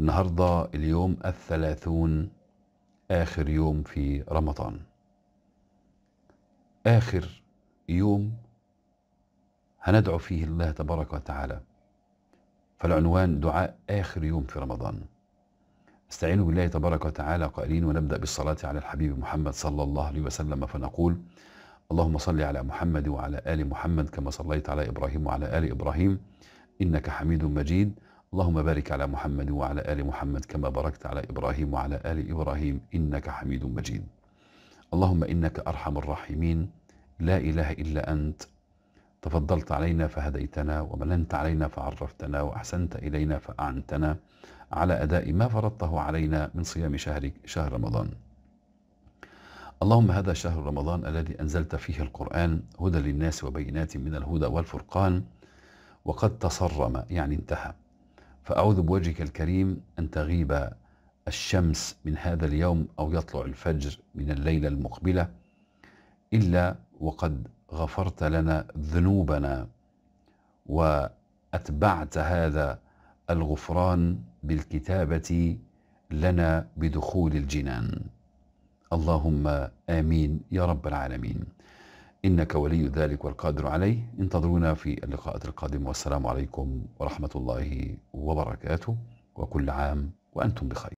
النهاردة اليوم الثلاثون آخر يوم في رمضان آخر يوم هندعو فيه الله تبارك وتعالى فالعنوان دعاء آخر يوم في رمضان استعينوا بالله تبارك وتعالى قائلين ونبدأ بالصلاة على الحبيب محمد صلى الله عليه وسلم فنقول اللهم صل على محمد وعلى آل محمد كما صليت على إبراهيم وعلى آل إبراهيم إنك حميد مجيد اللهم بارك على محمد وعلى آل محمد كما باركت على إبراهيم وعلى آل إبراهيم إنك حميد مجيد اللهم إنك أرحم الراحمين لا إله إلا أنت تفضلت علينا فهديتنا ومننت علينا فعرفتنا وأحسنت إلينا فأعنتنا على أداء ما فرضته علينا من صيام شهر, شهر رمضان اللهم هذا شهر رمضان الذي أنزلت فيه القرآن هدى للناس وبينات من الهدى والفرقان وقد تصرم يعني انتهى فأعوذ بوجهك الكريم أن تغيب الشمس من هذا اليوم أو يطلع الفجر من الليلة المقبلة إلا وقد غفرت لنا ذنوبنا وأتبعت هذا الغفران بالكتابة لنا بدخول الجنان اللهم آمين يا رب العالمين إنك ولي ذلك والقادر عليه انتظرونا في اللقاءات القادمة والسلام عليكم ورحمة الله وبركاته وكل عام وأنتم بخير